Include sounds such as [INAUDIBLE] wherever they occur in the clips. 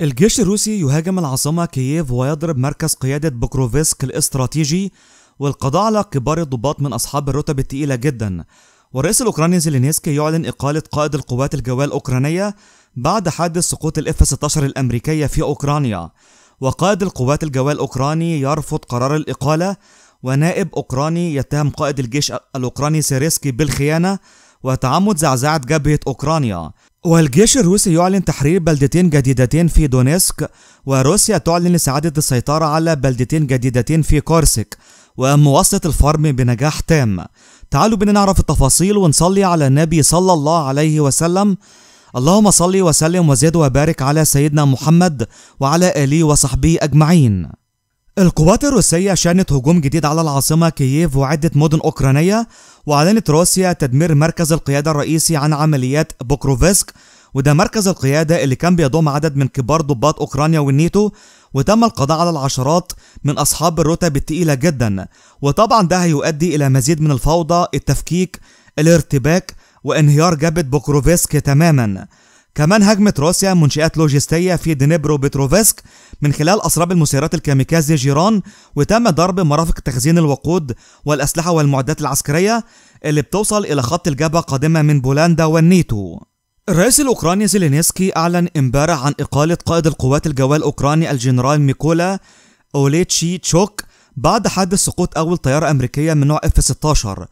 الجيش الروسي يهاجم العاصمة كييف ويضرب مركز قيادة بوكروفيسك الاستراتيجي والقضاء على كبار الضباط من أصحاب الرتب الثقيلة جدا والرئيس الأوكراني زيلينسكي يعلن إقالة قائد القوات الجوية الأوكرانية بعد حادث سقوط الاف 16 الأمريكية في أوكرانيا وقائد القوات الجوية الأوكراني يرفض قرار الإقالة ونائب أوكراني يتهم قائد الجيش الأوكراني سيريسكي بالخيانة وتعمد زعزعة جبهة أوكرانيا والجيش الروسي يعلن تحرير بلدتين جديدتين في دونيسك وروسيا تعلن سعادة السيطرة على بلدتين جديدتين في كورسك ومواصلة الفرم بنجاح تام تعالوا بنا نعرف التفاصيل ونصلي على النبي صلى الله عليه وسلم اللهم صلي وسلم وزد وبارك على سيدنا محمد وعلى آله وصحبه أجمعين القوات الروسية شنت هجوم جديد على العاصمة كييف وعدة مدن أوكرانية وأعلنت روسيا تدمير مركز القيادة الرئيسي عن عمليات بوكروفسك وده مركز القيادة اللي كان بيضم عدد من كبار ضباط أوكرانيا والنيتو وتم القضاء على العشرات من أصحاب الرتب التقيلة جدا وطبعا ده هيؤدي إلى مزيد من الفوضى التفكيك الارتباك وانهيار جبهة بوكروفسك تماما كمان هاجمت روسيا منشئات لوجستية في دنيبرو بتروفسك من خلال أسراب المسيرات الكاميكازي جيران وتم ضرب مرافق تخزين الوقود والأسلحة والمعدات العسكرية اللي بتوصل إلى خط الجبهة قادمة من بولندا والنيتو الرئيس الأوكراني زيلينسكي أعلن امبارح عن إقالة قائد القوات الجوية الأوكراني الجنرال ميكولا أوليتشي تشوك بعد حادث سقوط أول طيارة أمريكية من نوع F-16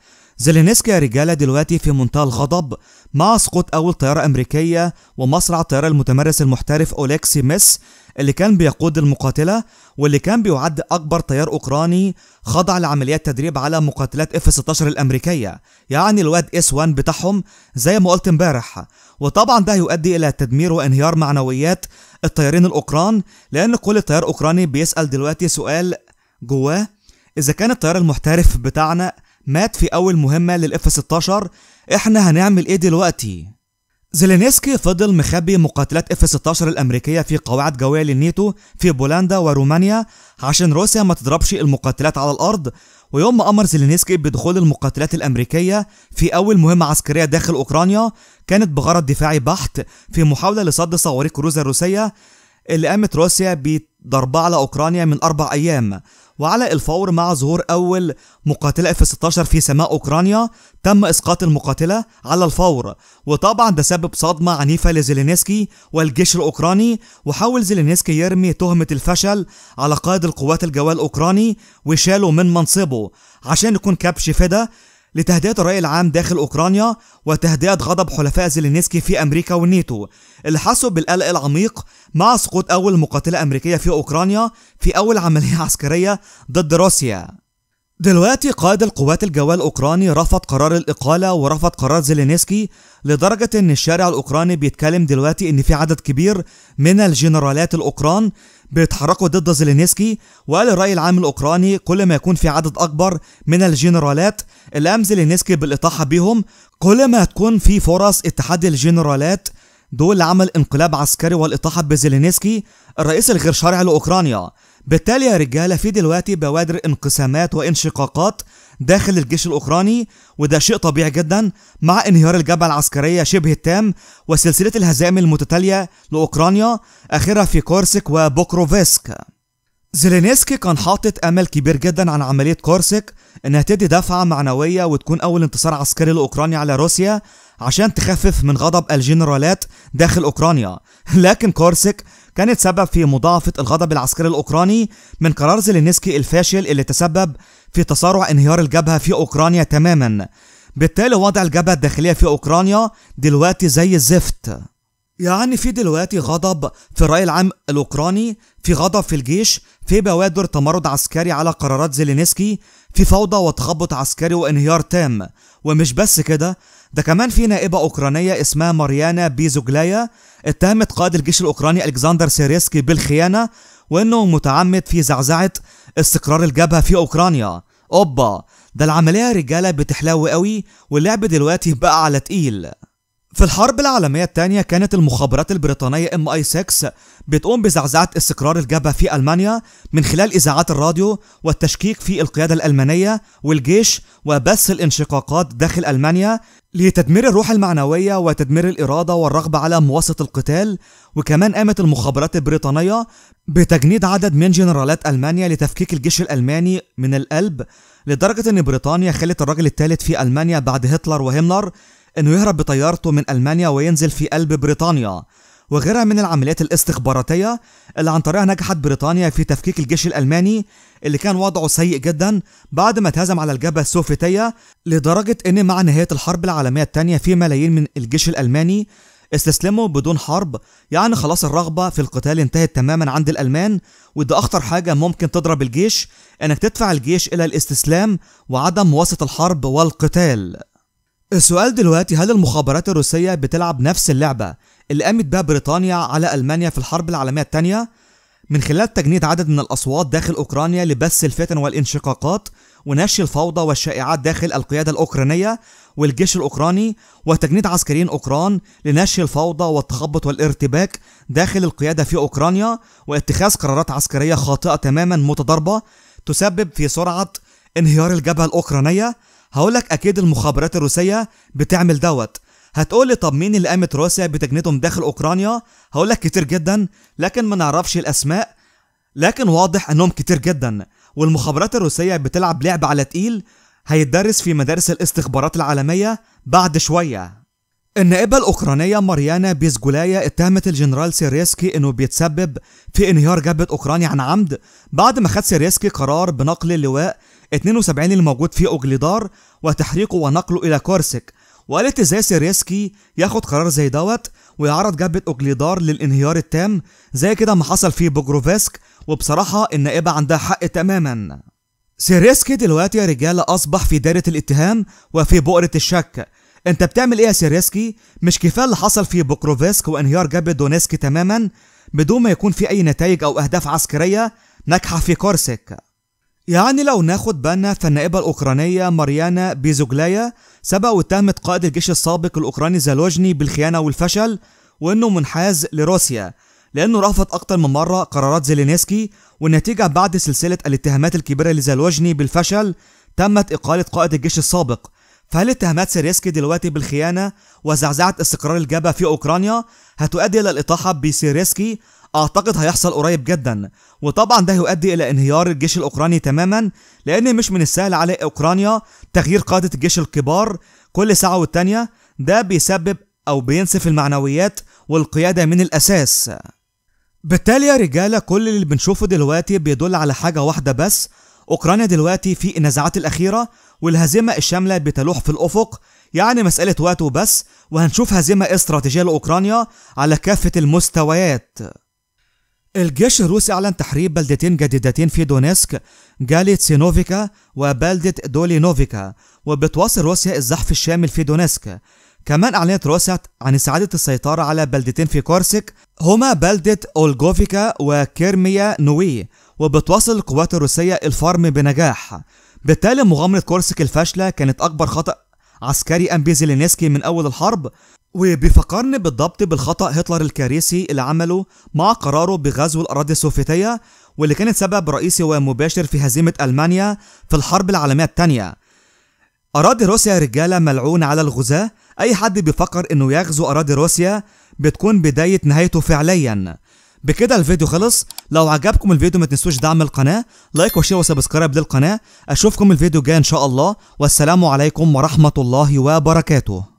زيلينسكي يا رجالة دلوقتي في منتهى الغضب مع سقوط أول طيارة أمريكية ومصرع الطيارة المتمرس المحترف أوليكسي ميس اللي كان بيقود المقاتلة واللي كان بيعد أكبر طيار أوكراني خضع لعمليات تدريب على مقاتلات اف 16 الأمريكية يعني الواد اس 1 بتاعهم زي ما قلت امبارح وطبعا ده يؤدي إلى تدمير وانهيار معنويات الطيارين الأوكران لأن كل طيار أوكراني بيسأل دلوقتي سؤال جواه إذا كان الطيار المحترف بتاعنا مات في أول مهمة للإف 16 إحنا هنعمل إيه دلوقتي؟ زيلينسكي فضل مخبي مقاتلات اف 16 الامريكيه في قواعد جويه للنيتو في بولندا ورومانيا عشان روسيا ما تضربش المقاتلات على الارض ويوم ما امر زيلينسكي بدخول المقاتلات الامريكيه في اول مهمه عسكريه داخل اوكرانيا كانت بغرض دفاعي بحت في محاوله لصد صواريخ كروزا الروسيه اللي قامت روسيا بضربها على اوكرانيا من اربع ايام وعلى الفور مع ظهور أول مقاتلة اف 16 في سماء أوكرانيا تم إسقاط المقاتلة على الفور وطبعا ده سبب صدمة عنيفة لزيلينسكي والجيش الأوكراني وحاول زيلينسكي يرمي تهمة الفشل على قائد القوات الجوال الأوكراني وشاله من منصبه عشان يكون كبش فدا لتهدئة الرأي العام داخل أوكرانيا وتهدئة غضب حلفاء زيلينسكي في أمريكا والنيتو اللي حسوا بالقلق العميق مع سقوط أول مقاتلة أمريكية في أوكرانيا في أول عملية [LAUGHS] عسكرية ضد روسيا دلوقتي قائد القوات الجوية الأوكراني رفض قرار الإقالة ورفض قرار زيلينسكي لدرجة إن الشارع الأوكراني بيتكلم دلوقتي إن في عدد كبير من الجنرالات الأوكران بيتحركوا ضد زيلينسكي وقال الرأي العام الأوكراني كل ما يكون في عدد أكبر من الجنرالات اللي قام زيلينسكي بالإطاحة بيهم كل ما هتكون في فرص اتحاد الجنرالات دول عمل انقلاب عسكري والإطاحة بزيلينسكي الرئيس الغير شرعي لأوكرانيا بالتالي يا رجاله في دلوقتي بوادر انقسامات وانشقاقات داخل الجيش الاوكراني وده شيء طبيعي جدا مع انهيار الجبهه العسكريه شبه التام وسلسله الهزائم المتتاليه لاوكرانيا اخرها في كورسك وبوكروفيسك. زيلينسكي كان حاطط امل كبير جدا عن عمليه كورسك انها تدي دفعه معنويه وتكون اول انتصار عسكري لاوكرانيا على روسيا عشان تخفف من غضب الجنرالات داخل أوكرانيا [LAUGHS] لكن كورسك كانت سبب في مضاعفة الغضب العسكري الأوكراني من قرار زيلينسكي الفاشل اللي تسبب في تسارع انهيار الجبهة في أوكرانيا تماما بالتالي وضع الجبهة الداخلية في أوكرانيا دلوقتي زي الزفت يعني في دلوقتي غضب في الرأي العام الأوكراني في غضب في الجيش في بوادر تمرد عسكري على قرارات زيلينسكي في فوضى وتخبط عسكري وانهيار تام ومش بس كده ده كمان في نائبة أوكرانية اسمها ماريانا بيزوجلايا اتهمت قائد الجيش الأوكراني ألكسندر سيريسكي بالخيانة وإنه متعمد في زعزعة استقرار الجبهة في أوكرانيا أوبا ده العملية رجالة بتحلو قوي واللعب دلوقتي بقى على تقيل في الحرب العالمية الثانية كانت المخابرات البريطانية ام اي 6 بتقوم بزعزعة استقرار الجبهة في المانيا من خلال اذاعات الراديو والتشكيك في القيادة الالمانية والجيش وبث الانشقاقات داخل المانيا لتدمير الروح المعنوية وتدمير الإرادة والرغبة على مواصلة القتال وكمان قامت المخابرات البريطانية بتجنيد عدد من جنرالات ألمانيا لتفكيك الجيش الألماني من القلب لدرجة أن بريطانيا خلت الرجل الثالث في ألمانيا بعد هتلر وهيملر أنه يهرب بطيارته من ألمانيا وينزل في قلب بريطانيا وغيرها من العمليات الاستخباراتية اللي عن طريقها نجحت بريطانيا في تفكيك الجيش الألماني اللي كان وضعه سيء جدا بعد ما اتهزم على الجبهة السوفيتية لدرجة أن مع نهاية الحرب العالمية الثانية في ملايين من الجيش الألماني استسلموا بدون حرب يعني خلاص الرغبة في القتال انتهت تماما عند الألمان وده أخطر حاجة ممكن تضرب الجيش إنك تدفع الجيش إلى الاستسلام وعدم مواصله الحرب والقتال السؤال دلوقتي هل المخابرات الروسية بتلعب نفس اللعبة اللي قامت بها بريطانيا على ألمانيا في الحرب العالمية الثانية من خلال تجنيد عدد من الأصوات داخل أوكرانيا لبث الفتن والانشقاقات ونشر الفوضى والشائعات داخل القيادة الأوكرانية والجيش الأوكراني وتجنيد عسكريين أوكران لنشر الفوضى والتخبط والارتباك داخل القيادة في أوكرانيا واتخاذ قرارات عسكرية خاطئة تماما متضاربة تسبب في سرعة انهيار الجبهة الأوكرانية هقول لك اكيد المخابرات الروسيه بتعمل دوت هتقول لي طب مين اللي قامت روسيا بتجنيدهم داخل اوكرانيا هقول لك كتير جدا لكن ما نعرفش الاسماء لكن واضح انهم كتير جدا والمخابرات الروسيه بتلعب لعبه على تقيل هيتدرس في مدارس الاستخبارات العالميه بعد شويه النائبة الأوكرانية ماريانا بيزجولايا اتهمت الجنرال سيريسكي إنه بيتسبب في انهيار جبهة أوكرانيا عن عمد بعد ما خد سيريسكي قرار بنقل اللواء 72 اللي موجود فيه أوجليدار وتحريقه ونقله إلى كورسك وقالت ازاي سيريسكي ياخد قرار زي دوت ويعرض جبهة أوجليدار للانهيار التام زي كده ما حصل في بوجروفيسك وبصراحة النائبة عندها حق تماما سيريسكي دلوقتي يا رجالة أصبح في دائرة الاتهام وفي بؤرة الشك انت بتعمل ايه يا سيريسكي مش كفاية اللي حصل في بوكروفيسك وانهيار جبهة دونيسك تماما بدون ما يكون في اي نتائج او اهداف عسكرية ناجحة في كورسك يعني لو ناخد بالنا فالنائبة الأوكرانية ماريانا بيزوغلايا سبق واتهمت قائد الجيش السابق الأوكراني زالوجني بالخيانة والفشل وإنه منحاز لروسيا لأنه رفض أكتر من مرة قرارات زيلينسكي والنتيجة بعد سلسلة الاتهامات الكبيرة لزالوجني بالفشل تمت إقالة قائد الجيش السابق فهل اتهامات سيريسكي دلوقتي بالخيانة وزعزعة استقرار الجبهة في أوكرانيا هتؤدي إلى الإطاحة بسيريسكي اعتقد هيحصل قريب جدا وطبعا ده هيؤدي الى انهيار الجيش الاوكراني تماما لان مش من السهل على اوكرانيا تغيير قادة الجيش الكبار كل ساعة والتانية ده بيسبب او بينسف المعنويات والقيادة من الاساس بالتالي يا رجالة كل اللي بنشوفه دلوقتي بيدل على حاجة واحدة بس اوكرانيا دلوقتي في النزاعات الاخيرة والهزيمة الشاملة بتلوح في الافق يعني مسألة وقت وبس وهنشوف هزيمة استراتيجية لأوكرانيا على كافة المستويات الجيش الروسي أعلن تحريب بلدتين جديدتين في دونيسك جاليتسينوفيكا وبلدة دولينوفيكا وبتواصل روسيا الزحف الشامل في دونيسك كمان أعلنت روسيا عن استعادة السيطرة على بلدتين في كورسك هما بلدة أولغوفيكا وكيرميا نوي وبتواصل القوات الروسية الفرم بنجاح بالتالي مغامرة كورسك الفاشلة كانت أكبر خطأ عسكري أنبي زيلينسكي من أول الحرب وبيفكرني بالضبط بالخطأ هتلر الكارثي اللي عمله مع قراره بغزو الأراضي السوفيتية واللي كانت سبب رئيسي ومباشر في هزيمة ألمانيا في الحرب العالمية الثانية أراضي روسيا رجالة ملعون على الغزاة أي حد بيفكر إنه يغزو أراضي روسيا بتكون بداية نهايته فعليا بكده الفيديو خلص لو عجبكم الفيديو ما تنسوش دعم القناة لايك وشير وسبسكرايب للقناة أشوفكم الفيديو الجاي إن شاء الله والسلام عليكم ورحمة الله وبركاته